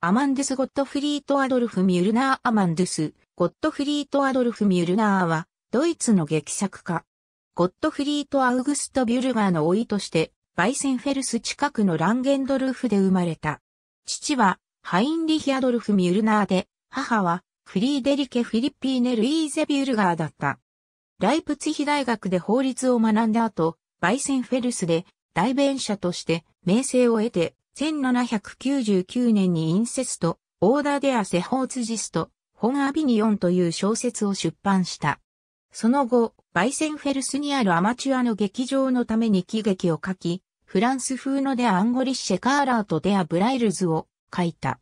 アマンデス・ゴットフリート・アドルフ・ミュルナー・アマンデス、ゴットフリート・アドルフ・ミュルナーは、ドイツの劇作家。ゴットフリート・アウグスト・ビュルガーの老いとして、バイセンフェルス近くのランゲンドルフで生まれた。父は、ハインリヒ・アドルフ・ミュルナーで、母は、フリーデリケ・フィリッピーネ・ルイーゼ・ビュルガーだった。ライプツヒ大学で法律を学んだ後、バイセンフェルスで代弁者として名声を得て、1799年にインセスト、オーダーデアセホーツジスト、ホンアビニオンという小説を出版した。その後、バイセンフェルスにあるアマチュアの劇場のために喜劇を書き、フランス風のデア・アンゴリッシェ・カーラーとデア・ブライルズを書いた。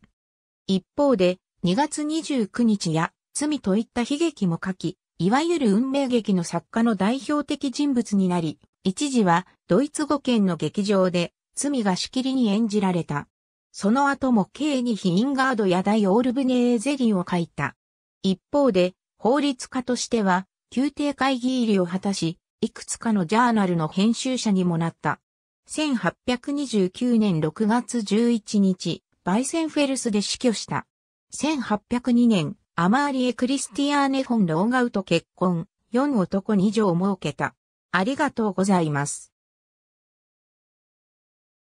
一方で、2月29日や罪といった悲劇も書き、いわゆる運命劇の作家の代表的人物になり、一時はドイツ語圏の劇場で罪がしきりに演じられた。その後も刑にヒインガードや大オールブネーゼリを書いた。一方で、法律家としては、宮廷会議入りを果たし、いくつかのジャーナルの編集者にもなった。1829年6月11日、バイセンフェルスで死去した。1802年、アマーリエ・クリスティアーネ・フォン・ローガウと結婚、4男2女を設けた。ありがとうございます。